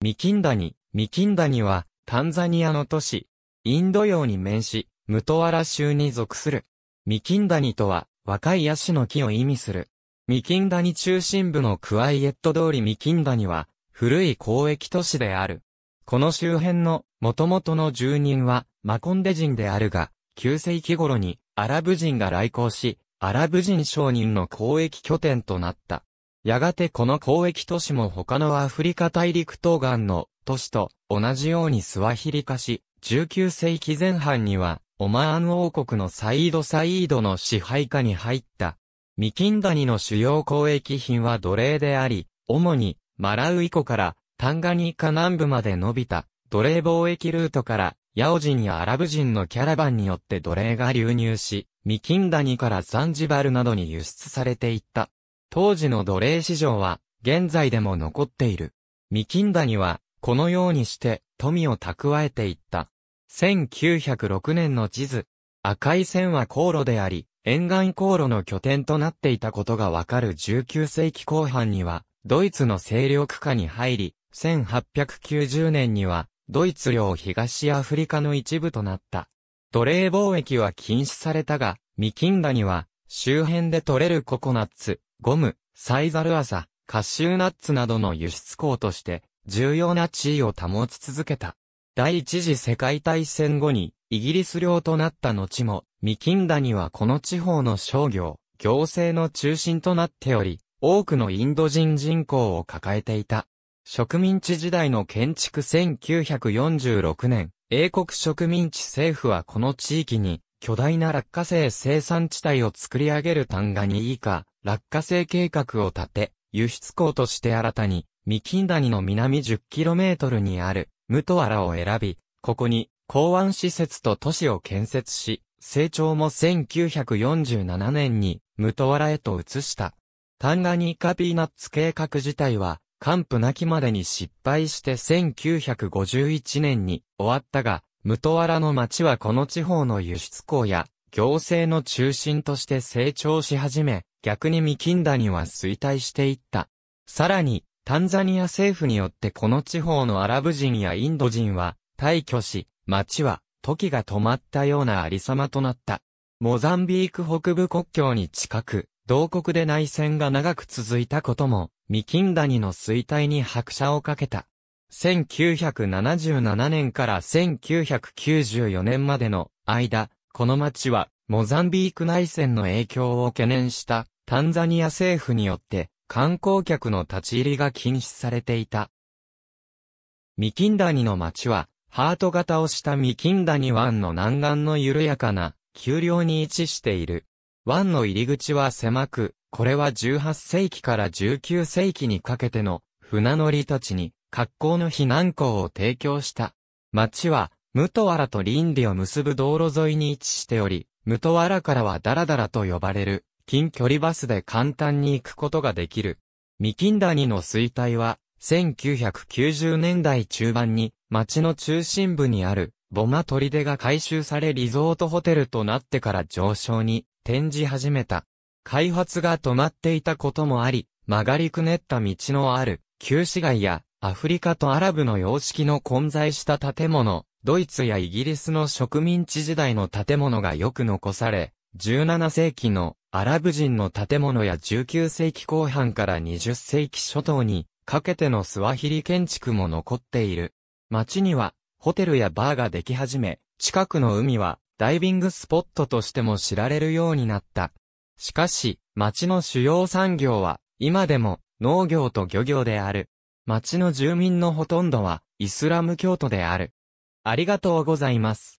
ミキンダニ、ミキンダニは、タンザニアの都市、インド洋に面し、ムトワラ州に属する。ミキンダニとは、若いヤシの木を意味する。ミキンダニ中心部のクワイエット通りミキンダニは、古い交易都市である。この周辺の、元々の住人は、マコンデ人であるが、9世紀頃に、アラブ人が来航し、アラブ人商人の交易拠点となった。やがてこの交易都市も他のアフリカ大陸東岸の都市と同じようにスワヒリ化し、19世紀前半にはオマーン王国のサイードサイードの支配下に入った。ミキンダニの主要交易品は奴隷であり、主にマラウイ湖からタンガニーカ南部まで伸びた奴隷貿易ルートからヤオンやアラブ人のキャラバンによって奴隷が流入し、ミキンダニからザンジバルなどに輸出されていった。当時の奴隷市場は、現在でも残っている。ミキンダニは、このようにして、富を蓄えていった。1906年の地図。赤い線は航路であり、沿岸航路の拠点となっていたことがわかる19世紀後半には、ドイツの勢力下に入り、1890年には、ドイツ領東アフリカの一部となった。奴隷貿易は禁止されたが、ミキンダには、周辺で採れるココナッツ、ゴム、サイザルアサ、カシューナッツなどの輸出港として重要な地位を保ち続けた。第一次世界大戦後にイギリス領となった後も、ミキンダニはこの地方の商業、行政の中心となっており、多くのインド人人口を抱えていた。植民地時代の建築1946年、英国植民地政府はこの地域に巨大な落花生生産地帯を作り上げるタンガニーカ、落花生計画を立て、輸出港として新たに、三金谷の南 10km にある、無トアラを選び、ここに、港湾施設と都市を建設し、成長も1947年に、無トアラへと移した。タンガニーカピーナッツ計画自体は、完膚なきまでに失敗して1951年に終わったが、無トワラの町はこの地方の輸出港や行政の中心として成長し始め、逆にミキンダニは衰退していった。さらに、タンザニア政府によってこの地方のアラブ人やインド人は退去し、町は時が止まったようなありさまとなった。モザンビーク北部国境に近く、同国で内戦が長く続いたことも、ミキンダニの衰退に拍車をかけた。1977年から1994年までの間、この町はモザンビーク内戦の影響を懸念したタンザニア政府によって観光客の立ち入りが禁止されていた。ミキンダニの町はハート型をしたミキンダニ湾の南岸の緩やかな丘陵に位置している。湾の入り口は狭く、これは18世紀から19世紀にかけての船乗りたちに格好の避難港を提供した。町はムトワラとリンディを結ぶ道路沿いに位置しており、ムトワラからはダラダラと呼ばれる、近距離バスで簡単に行くことができる。ミキンダニの衰退は、1990年代中盤に、町の中心部にある、ボマ砦が改修されリゾートホテルとなってから上昇に転じ始めた。開発が止まっていたこともあり、曲がりくねった道のある旧市街やアフリカとアラブの様式の混在した建物、ドイツやイギリスの植民地時代の建物がよく残され、17世紀のアラブ人の建物や19世紀後半から20世紀初頭にかけてのスワヒリ建築も残っている。街にはホテルやバーができ始め、近くの海はダイビングスポットとしても知られるようになった。しかし、街の主要産業は今でも農業と漁業である。街の住民のほとんどはイスラム教徒である。ありがとうございます。